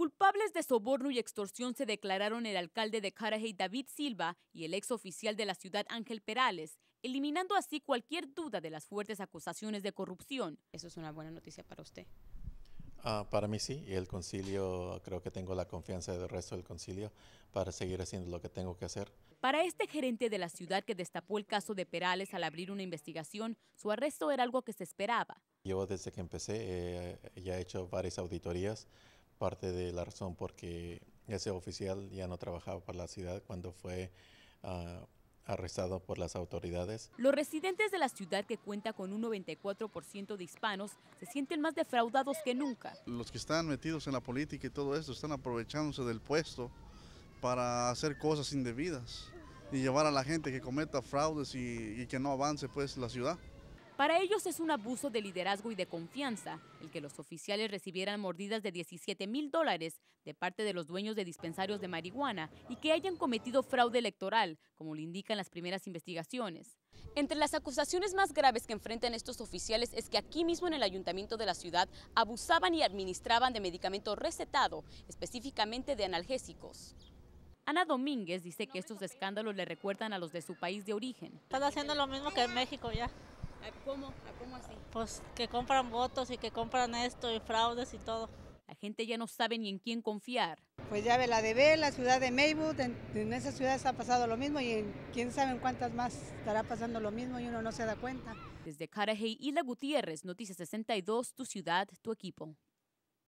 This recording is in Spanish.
Culpables de soborno y extorsión se declararon el alcalde de Carajay David Silva y el ex oficial de la ciudad Ángel Perales, eliminando así cualquier duda de las fuertes acusaciones de corrupción. Eso es una buena noticia para usted. Ah, para mí sí, y el concilio, creo que tengo la confianza del resto del concilio para seguir haciendo lo que tengo que hacer. Para este gerente de la ciudad que destapó el caso de Perales al abrir una investigación, su arresto era algo que se esperaba. Yo desde que empecé eh, ya he hecho varias auditorías parte de la razón porque ese oficial ya no trabajaba para la ciudad cuando fue ah, arrestado por las autoridades. Los residentes de la ciudad que cuenta con un 94% de hispanos se sienten más defraudados que nunca. Los que están metidos en la política y todo esto están aprovechándose del puesto para hacer cosas indebidas y llevar a la gente que cometa fraudes y, y que no avance pues la ciudad. Para ellos es un abuso de liderazgo y de confianza el que los oficiales recibieran mordidas de 17 mil dólares de parte de los dueños de dispensarios de marihuana y que hayan cometido fraude electoral, como lo indican las primeras investigaciones. Entre las acusaciones más graves que enfrentan estos oficiales es que aquí mismo en el ayuntamiento de la ciudad abusaban y administraban de medicamento recetado, específicamente de analgésicos. Ana Domínguez dice que estos escándalos le recuerdan a los de su país de origen. Están haciendo lo mismo que en México ya cómo? cómo así? Pues que compran votos y que compran esto y fraudes y todo. La gente ya no sabe ni en quién confiar. Pues ya ve la de la ciudad de Maywood, en, esa ciudad ha pasado lo mismo y en, quién sabe en cuántas más estará pasando lo mismo y uno no se da cuenta. Desde y La Gutiérrez, Noticias 62, tu ciudad, tu equipo.